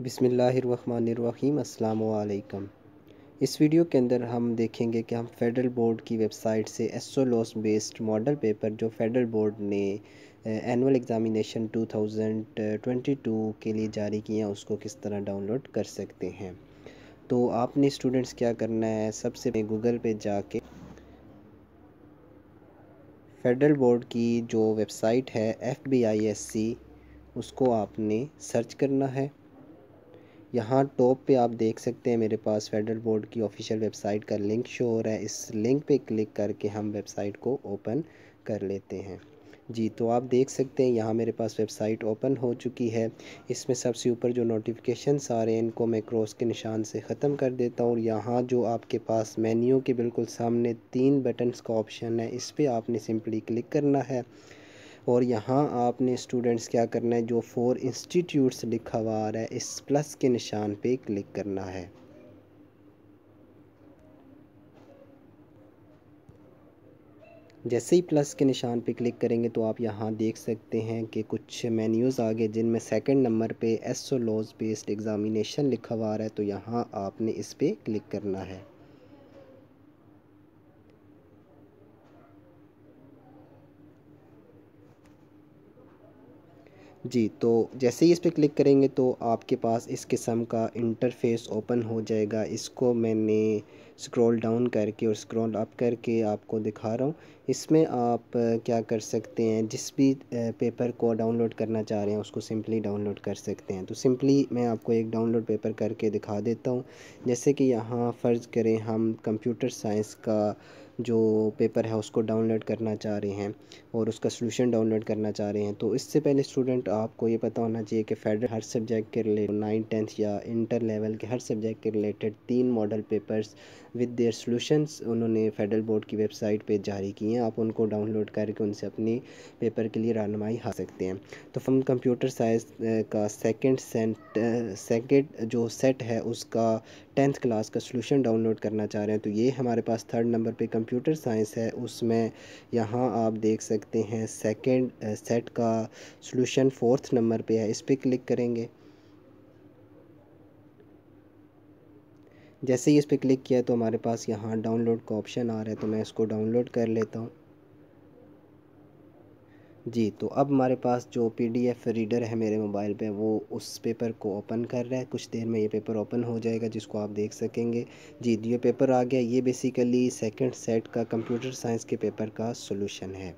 बिसमीम अल्लाम इस वीडियो के अंदर हम देखेंगे कि हम फेडरल बोर्ड की वेबसाइट से S O loss based model paper जो फेडरल बोर्ड ने एनुअल एग्ज़ामिनेशन 2022 के लिए जारी किया उसको किस तरह डाउनलोड कर सकते हैं तो आपने स्टूडेंट्स क्या करना है सबसे गूगल पे जाके फेडरल बोर्ड की जो वेबसाइट है एफ उसको आपने सर्च करना है यहाँ टॉप पे आप देख सकते हैं मेरे पास फेडरल बोर्ड की ऑफिशियल वेबसाइट का लिंक शो हो रहा है इस लिंक पे क्लिक करके हम वेबसाइट को ओपन कर लेते हैं जी तो आप देख सकते हैं यहाँ मेरे पास वेबसाइट ओपन हो चुकी है इसमें सबसे ऊपर जो नोटिफिकेशन आ रहे हैं इनको मैं क्रॉस के निशान से ख़त्म कर देता हूँ और यहाँ जो आपके पास मेन्यू के बिल्कुल सामने तीन बटन्स का ऑप्शन है इस पर आपने सिंपली क्लिक करना है और यहाँ आपने स्टूडेंट्स क्या करना है जो फोर इंस्टीट्यूट्स लिखा हुआ आ रहा है इस प्लस के निशान पे क्लिक करना है जैसे ही प्लस के निशान पे क्लिक करेंगे तो आप यहाँ देख सकते हैं कि कुछ मेन्यूज़ आ गए जिनमें सेकंड नंबर पे S O laws based examination लिखा हुआ आ रहा है तो यहाँ आपने इस पर क्लिक करना है जी तो जैसे ही इस पर क्लिक करेंगे तो आपके पास इस किस्म का इंटरफेस ओपन हो जाएगा इसको मैंने स्क्रॉल डाउन करके और स्क्रॉल अप करके आपको दिखा रहा हूँ इसमें आप क्या कर सकते हैं जिस भी पेपर को डाउनलोड करना चाह रहे हैं उसको सिंपली डाउनलोड कर सकते हैं तो सिंपली मैं आपको एक डाउनलोड पेपर करके दिखा देता हूँ जैसे कि यहाँ फ़र्ज़ करें हम कंप्यूटर साइंस का जो पेपर है उसको डाउनलोड करना चाह रहे हैं और उसका सोल्यूशन डाउनलोड करना चाह रहे हैं तो इससे पहले स्टूडेंट आपको ये पता होना चाहिए कि फेडरल हर सब्जेक्ट के रिलेटेड नाइन टेंथ या इंटर लेवल के हर सब्जेक्ट के रिलेटेड तीन model papers with their solutions उन्होंने फेडरल बोर्ड की वेबसाइट पर जारी किए हैं आप उनको डाउनलोड करके उनसे अपनी पेपर के लिए रहनमाई हा सकते हैं तो फम कंप्यूटर साइंस का सेकेंड सेंट सेकेंड जो सेट है उसका टेंथ क्लास का सोल्यूशन डाउनलोड करना चाह रहे हैं तो ये हमारे पास थर्ड नंबर पे कंप्यूटर साइंस है उसमें यहाँ आप देख सकते हैं सेकंड सेट का सोल्यूशन फोर्थ नंबर पे है इस पर क्लिक करेंगे जैसे ही इस पर क्लिक किया तो हमारे पास यहाँ डाउनलोड का ऑप्शन आ रहा है तो मैं इसको डाउनलोड कर लेता हूँ जी तो अब हमारे पास जो पीडीएफ रीडर है मेरे मोबाइल पे वो उस पेपर को ओपन कर रहा है कुछ देर में ये पेपर ओपन हो जाएगा जिसको आप देख सकेंगे जी तो ये पेपर आ गया ये बेसिकली सेकंड सेट का कंप्यूटर साइंस के पेपर का सॉल्यूशन है